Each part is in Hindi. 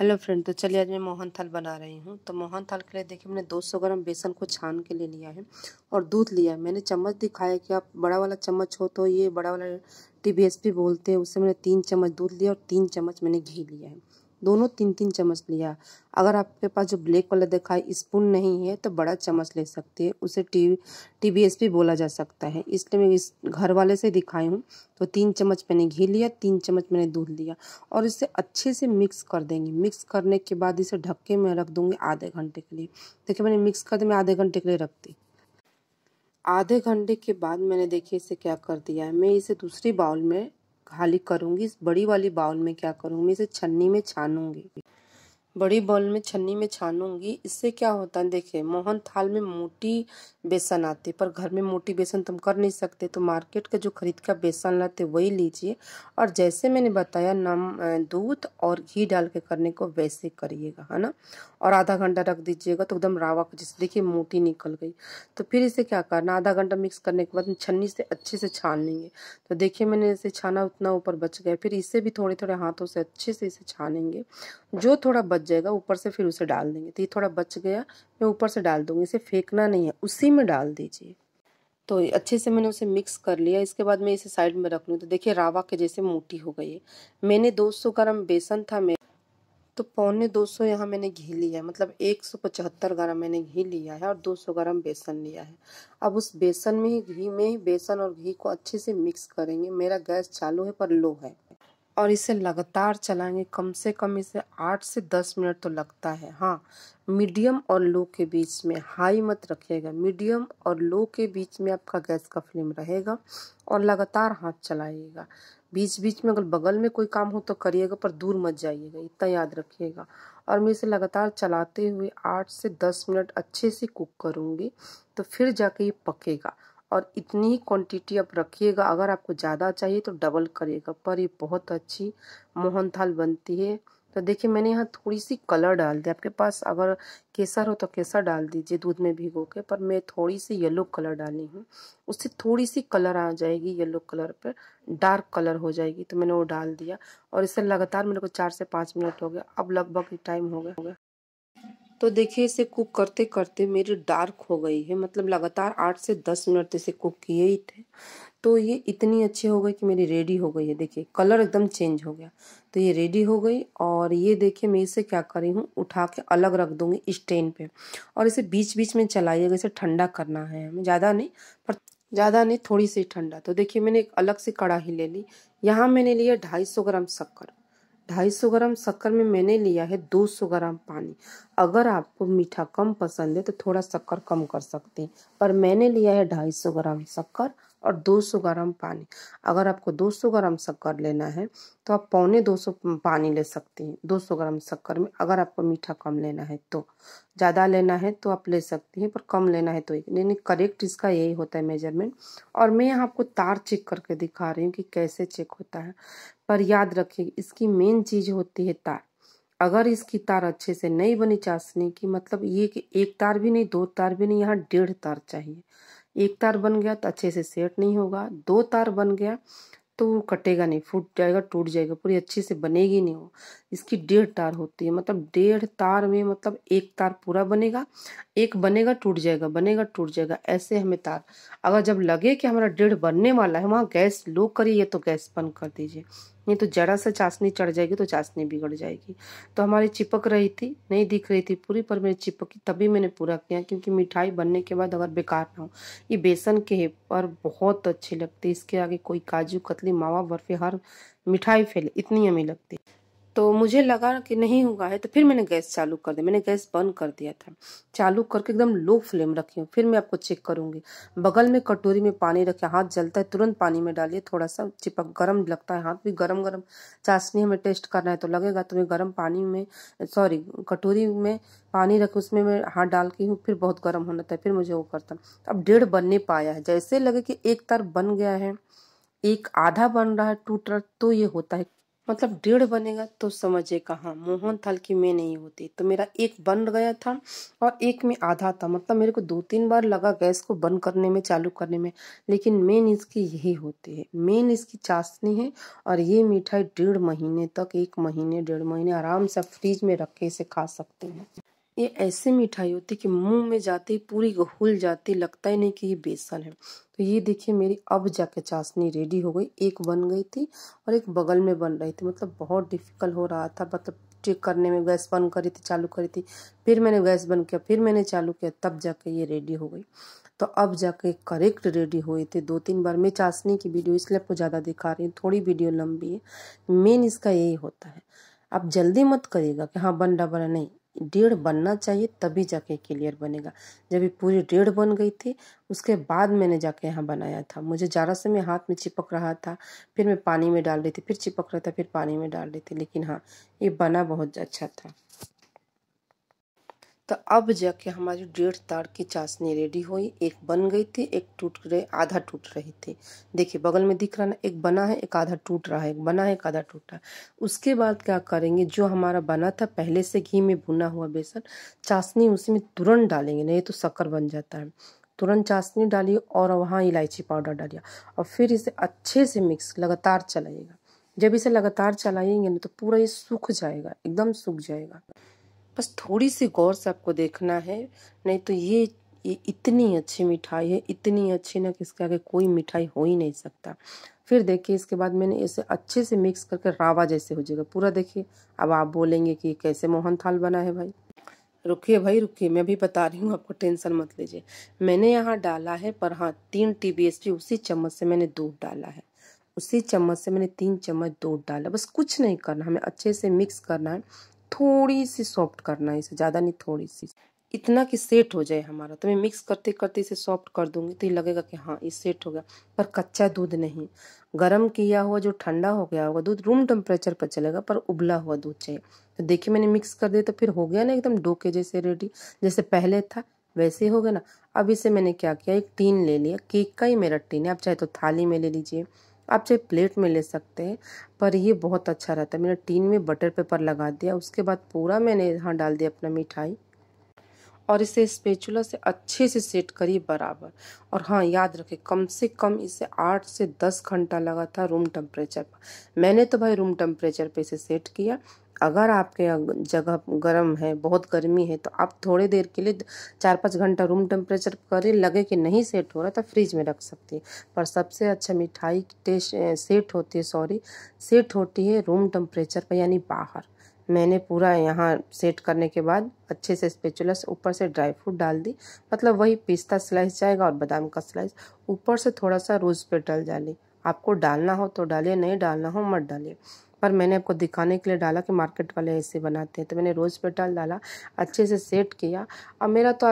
हेलो फ्रेंड तो चलिए आज मैं मोहन थाल बना रही हूँ तो मोहन थाल के लिए देखिए मैंने 200 ग्राम बेसन को छान के ले लिया है और दूध लिया है मैंने चम्मच दिखाया कि आप बड़ा वाला चम्मच हो तो ये बड़ा वाला टी बोलते हैं उससे मैंने तीन चम्मच दूध लिया और तीन चम्मच मैंने घी लिया है दोनों तीन तीन चम्मच लिया अगर आपके पास जो ब्लैक वाला देखा स्पून नहीं है तो बड़ा चम्मच ले सकते हैं उसे टी टी बी एस भी बोला जा सकता है इसलिए मैं इस घर वाले से दिखाई हूँ तो तीन चम्मच मैंने घी लिया तीन चम्मच मैंने दूध लिया और इसे अच्छे से मिक्स कर देंगे मिक्स करने के बाद इसे ढक के मैं रख दूँगी आधे घंटे के लिए देखिए मैंने मिक्स कर दिया मैं आधे घंटे के लिए रखती आधे घंटे के बाद मैंने देखिए इसे क्या कर दिया है मैं इसे दूसरी बाउल में खाली करूंगी इस बड़ी वाली बाउल में क्या करूंगी इसे छन्नी में छानूंगी बड़ी बॉल में छन्नी में छानूंगी इससे क्या होता है देखिए मोहन थाल में मोटी बेसन आती पर घर में मोटी बेसन तुम कर नहीं सकते तो मार्केट का जो खरीद का बेसन लाते वही लीजिए और जैसे मैंने बताया नम दूध और घी डाल के करने को वैसे करिएगा है ना और आधा घंटा रख दीजिएगा तो एकदम रावा जैसे देखिए मोटी निकल गई तो फिर इसे क्या करना आधा घंटा मिक्स करने के बाद छन्नी से अच्छे से छान लेंगे तो देखिए मैंने इसे छाना उतना ऊपर बच गया फिर इसे भी थोड़े थोड़े हाथों से अच्छे से इसे छानेंगे जो थोड़ा बच जाएगा ऊपर से फिर उसे डाल देंगे तो ये थोड़ा बच गया मैं ऊपर से डाल दूंगी इसे फेंकना नहीं है उसी में डाल दीजिए तो अच्छे से मैंने उसे मिक्स कर लिया इसके बाद मैं इसे साइड में रख लूँ तो देखिए रावा के जैसे मोटी हो गई है मैंने 200 ग्राम बेसन था मैं तो पौने 200 सौ यहाँ मैंने घी लिया है मतलब 175 ग्राम मैंने घी लिया है और 200 ग्राम बेसन लिया है अब उस बेसन में ही घी में ही बेसन और घी को अच्छे से मिक्स करेंगे मेरा गैस चालू है पर लो है और इसे लगातार चलाएंगे कम से कम इसे आठ से दस मिनट तो लगता है हाँ मीडियम और लो के बीच में हाई मत रखिएगा मीडियम और लो के बीच में आपका गैस का फ्लेम रहेगा और लगातार हाथ चलाइएगा बीच बीच में अगर बगल में कोई काम हो तो करिएगा पर दूर मत जाइएगा इतना याद रखिएगा और मैं इसे लगातार चलाते हुए आठ से दस मिनट अच्छे से कुक करूँगी तो फिर जाके ये पकेगा और इतनी ही क्वांटिटी आप रखिएगा अगर आपको ज़्यादा चाहिए तो डबल करिएगा पर ये बहुत अच्छी मोहन थाल बनती है तो देखिए मैंने यहाँ थोड़ी सी कलर डाल दी आपके पास अगर केसर हो तो केसर डाल दीजिए दूध में भिगो के पर मैं थोड़ी सी येलो कलर डाली हूँ उससे थोड़ी सी कलर आ जाएगी येलो कलर पर डार्क कलर हो जाएगी तो मैंने वो डाल दिया और इससे लगातार मेरे को चार से पाँच मिनट हो गया अब लगभग टाइम हो गया तो देखिए इसे कुक करते करते मेरी डार्क हो गई है मतलब लगातार आठ से दस मिनट इसे कुक किए ही थे तो ये इतनी अच्छी हो गई कि मेरी रेडी हो गई है देखिए कलर एकदम चेंज हो गया तो ये रेडी हो गई और ये देखिए मैं इसे क्या करी हूँ उठा के अलग रख दूँगी स्टेन पे और इसे बीच बीच में चलाइएगा इसे ठंडा करना है हमें ज़्यादा नहीं पर ज़्यादा नहीं थोड़ी सी ठंडा तो देखिए मैंने एक अलग से कड़ाही ले ली यहाँ मैंने लिया ढाई सौ ग्राम शक्कर ढाई सौ ग्राम शक्कर में मैंने लिया है दो सौ ग्राम पानी अगर आपको मीठा कम पसंद है तो थोड़ा शक्कर कम कर सकते हैं पर मैंने लिया है ढाई सौ ग्राम शक्कर और दो सौ ग्राम पानी अगर आपको दो सौ ग्राम शक्कर लेना है तो आप पौने दो सौ पानी ले सकते हैं दो सौ ग्राम शक्कर में अगर आपको मीठा कम लेना है तो ज़्यादा लेना है तो आप ले सकते हैं पर कम लेना है तो नहीं करेक्ट इसका यही होता है मेजरमेंट और मैं यहाँ आपको तार चेक करके दिखा रही हूँ कि कैसे चेक होता है पर याद रखिए इसकी मेन चीज होती है तार अगर इसकी तार अच्छे से नहीं बनी चाशनी की मतलब ये कि एक तार भी नहीं दो तार भी नहीं यहाँ डेढ़ तार चाहिए एक तार बन गया तो अच्छे से सेट नहीं होगा दो तार बन गया तो वो कटेगा नहीं फूट जाएगा टूट जाएगा पूरी अच्छे से बनेगी नहीं वो इसकी डेढ़ तार होती है मतलब डेढ़ तार में मतलब एक तार पूरा बनेगा एक बनेगा टूट जाएगा बनेगा टूट जाएगा ऐसे हमें तार अगर जब लगे कि हमारा डेढ़ बनने वाला है वहाँ गैस लो करिए तो गैस बंद कर दीजिए नहीं तो जरा सा चाशनी चढ़ जाएगी तो चाशनी बिगड़ जाएगी तो हमारी चिपक रही थी नहीं दिख रही थी पूरी पर मेरी चिपकी तभी मैंने पूरा किया क्योंकि मिठाई बनने के बाद अगर बेकार ना हो ये बेसन के पर बहुत अच्छी लगती है इसके आगे कोई काजू कतली मावा बर्फी हर मिठाई फैले इतनी हमें लगती तो मुझे लगा कि नहीं हुआ है तो फिर मैंने गैस चालू कर दिया मैंने गैस बंद कर दिया था चालू करके एकदम लो फ्लेम रखी हूँ फिर मैं आपको चेक करूँगी बगल में कटोरी में पानी रखे हाथ जलता है तुरंत पानी में डालिए थोड़ा सा चिपक गर्म लगता है हाथ भी गर्म गर्म चाशनी हमें टेस्ट करना है तो लगेगा तो मैं गर्म पानी में सॉरी कटोरी में पानी रखे उसमें मैं हाथ डाल के हूँ फिर बहुत गर्म होना था फिर मुझे वो करता अब डेढ़ बनने पाया है जैसे लगे कि एक तार बन गया है एक आधा बन रहा है टूट रहा तो ये होता है मतलब डेढ़ बनेगा तो समझे कहाँ मोहन थल की मैं नहीं होती तो मेरा एक बन गया था और एक में आधा था मतलब मेरे को दो तीन बार लगा गैस को बंद करने में चालू करने में लेकिन मेन इसकी यही होती है मेन इसकी चाशनी है और ये मिठाई डेढ़ महीने तक एक महीने डेढ़ महीने आराम से फ्रिज में रख के इसे खा सकते हैं ये ऐसी मिठाई होती कि मुंह में जाते ही पूरी घुल जाती लगता ही नहीं कि ये बेसन है तो ये देखिए मेरी अब जाके चाशनी रेडी हो गई एक बन गई थी और एक बगल में बन रही थी मतलब बहुत डिफ़िकल्ट हो रहा था मतलब चेक करने में गैस बंद करी थी चालू करी थी फिर मैंने गैस बंद किया फिर मैंने चालू किया तब जाके ये रेडी हो गई तो अब जाके करेक्ट रेडी हुए थे दो तीन बार मैं चाशनी की वीडियो इसलिए आपको ज़्यादा दिखा रही हूँ थोड़ी वीडियो लंबी है मेन इसका यही होता है आप जल्दी मत करिएगा कि हाँ बन रहा बना नहीं डेढ़ बनना चाहिए तभी जाके क्लियर बनेगा जब ये पूरी डेढ़ बन गई थी उसके बाद मैंने जाके यहाँ बनाया था मुझे ज़्यादा समय हाथ में चिपक रहा था फिर मैं पानी में डाल रही थी फिर चिपक रहा था फिर पानी में डाल रही थी लेकिन हाँ ये बना बहुत अच्छा था तो अब जाके हमारी डेढ़ तार की चाशनी रेडी हुई एक बन गई थी एक टूट रहे आधा टूट रही थी देखिए बगल में दिख रहा ना एक बना है एक आधा टूट रहा है एक बना है एक आधा टूट रहा है उसके बाद क्या करेंगे जो हमारा बना था पहले से घी में भुना हुआ बेसन चाशनी उसी में तुरंत डालेंगे नहीं तो शक्कर बन जाता है तुरंत चाशनी डालिए और वहाँ इलायची पाउडर डालिए और फिर इसे अच्छे से मिक्स लगातार चलाइएगा जब इसे लगातार चलाएंगे ना तो पूरा ये सूख जाएगा एकदम सूख जाएगा बस थोड़ी सी गौर से आपको देखना है नहीं तो ये ये इतनी अच्छी मिठाई है इतनी अच्छी ना कि इसके आगे कोई मिठाई हो ही नहीं सकता फिर देखिए इसके बाद मैंने इसे अच्छे से मिक्स करके रावा जैसे हो जाएगा पूरा देखिए अब आप बोलेंगे कि कैसे मोहन थाल बना है भाई रुकिए भाई रुकिए मैं भी बता रही हूँ आपको टेंशन मत लीजिए मैंने यहाँ डाला है पर हाँ तीन टी बी एस पी उसी चम्मच से मैंने दूध डाला है उसी चम्मच से मैंने तीन चम्मच दूध डाला बस कुछ नहीं करना हमें अच्छे से मिक्स करना है थोड़ी सी सॉफ्ट करना है इसे ज़्यादा नहीं थोड़ी सी इतना कि सेट हो जाए हमारा तो मैं मिक्स करते करते इसे सॉफ्ट कर दूंगी तो ये लगेगा कि हाँ ये सेट हो गया पर कच्चा दूध नहीं गर्म किया हुआ जो ठंडा हो गया होगा दूध रूम टेम्परेचर पर चलेगा पर उबला हुआ दूध चाहिए तो देखिए मैंने मिक्स कर दिया तो फिर हो गया ना एकदम डोके जैसे रेडी जैसे पहले था वैसे हो गया ना अब इसे मैंने क्या किया एक टीन ले लिया केक का ही मेरा टीन है आप चाहे तो थाली में ले लीजिए आप चाहे प्लेट में ले सकते हैं पर ये बहुत अच्छा रहता है मैंने टीन में बटर पेपर लगा दिया उसके बाद पूरा मैंने यहाँ डाल दिया अपना मिठाई और इसे स्पेचुला से अच्छे से सेट करिए बराबर और हाँ याद रखे कम से कम इसे आठ से दस घंटा लगा था रूम टेम्परेचर पर मैंने तो भाई रूम टेम्परेचर पे इसे सेट किया अगर आपके जगह गर्म है बहुत गर्मी है तो आप थोड़ी देर के लिए चार पाँच घंटा रूम टेम्परेचर करें लगे कि नहीं सेट हो रहा तो फ्रिज में रख सकते हैं पर सबसे अच्छा मिठाई टेस्ट सेट होती है सॉरी सेट होती है रूम टेम्परेचर पर यानी बाहर मैंने पूरा यहाँ सेट करने के बाद अच्छे से स्पेचुलस ऊपर से ड्राई फ्रूट डाल दी मतलब वही पिस्ता स्लाइस जाएगा और बादाम का स्लाइस ऊपर से थोड़ा सा रोज़ पे डल डाली आपको डालना हो तो डालिए नहीं डालना हो मत डालिए पर मैंने आपको दिखाने के लिए डाला कि मार्केट वाले ऐसे बनाते हैं तो मैंने रोज़ पेटल डाला अच्छे से सेट किया और मेरा तो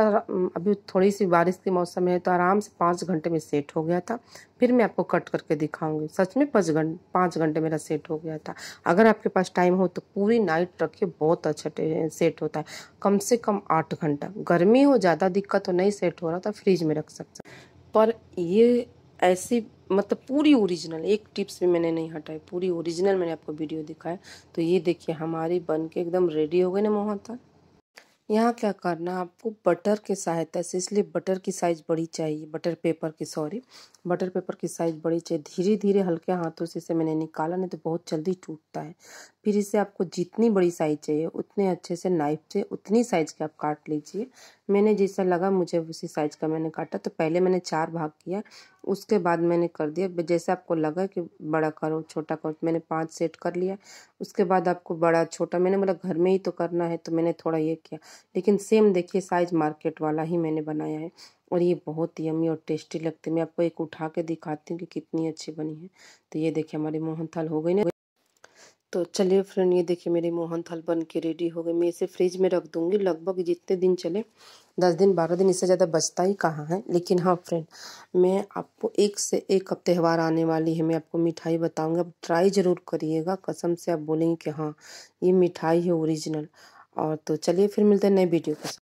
अभी थोड़ी सी बारिश के मौसम है तो आराम से पाँच घंटे में सेट हो गया था फिर मैं आपको कट करके दिखाऊंगी सच में पाँच घंटे पाँच घंटे मेरा सेट हो गया था अगर आपके पास टाइम हो तो पूरी नाइट रखिए बहुत अच्छा सेट होता है कम से कम आठ घंटा गर्मी हो ज़्यादा दिक्कत हो नहीं सेट हो रहा था तो फ्रिज में रख सकते पर ये ऐसी मतलब पूरी ओरिजिनल एक टिप्स भी मैंने नहीं हटाई पूरी ओरिजिनल मैंने आपको वीडियो दिखाया तो ये देखिए हमारी बन के एकदम रेडी हो गई ना मोहन यहाँ क्या करना आपको बटर के सहायता से इसलिए बटर की साइज़ बड़ी चाहिए बटर पेपर की सॉरी बटर पेपर की साइज़ बड़ी चाहिए धीरे धीरे हल्के हाथों से इसे मैंने निकाला नहीं तो बहुत जल्दी टूटता है फिर इसे आपको जितनी बड़ी साइज चाहिए उतने अच्छे से नाइफ से उतनी साइज के आप काट लीजिए मैंने जैसा लगा मुझे उसी साइज का मैंने काटा तो पहले मैंने चार भाग किया उसके बाद मैंने कर दिया जैसे आपको लगा कि बड़ा करो छोटा करो तो मैंने पाँच सेट कर लिया उसके बाद आपको बड़ा छोटा मैंने बोला घर में ही तो करना है तो मैंने थोड़ा ये किया लेकिन सेम देखिए साइज मार्केट वाला ही मैंने बनाया है और ये बहुत ही अमी और टेस्टी लगती है मैं आपको एक उठा के दिखाती हूँ कि कितनी अच्छी बनी है तो ये देखिए हमारी मोहन थाल हो गई ना तो चलिए फ्रेंड ये देखिए मेरी मोहन थल बन के रेडी हो गई मैं इसे फ्रिज में रख दूँगी लगभग जितने दिन चले दस दिन बारह दिन इससे ज़्यादा बचता ही कहाँ है लेकिन हाँ फ्रेंड मैं आपको एक से एक अब त्यौहार आने वाली है मैं आपको मिठाई बताऊँगी आप ट्राई ज़रूर करिएगा कसम से आप बोलेंगे कि हाँ ये मिठाई है ओरिजिनल और तो चलिए फिर मिलते हैं नए वीडियो के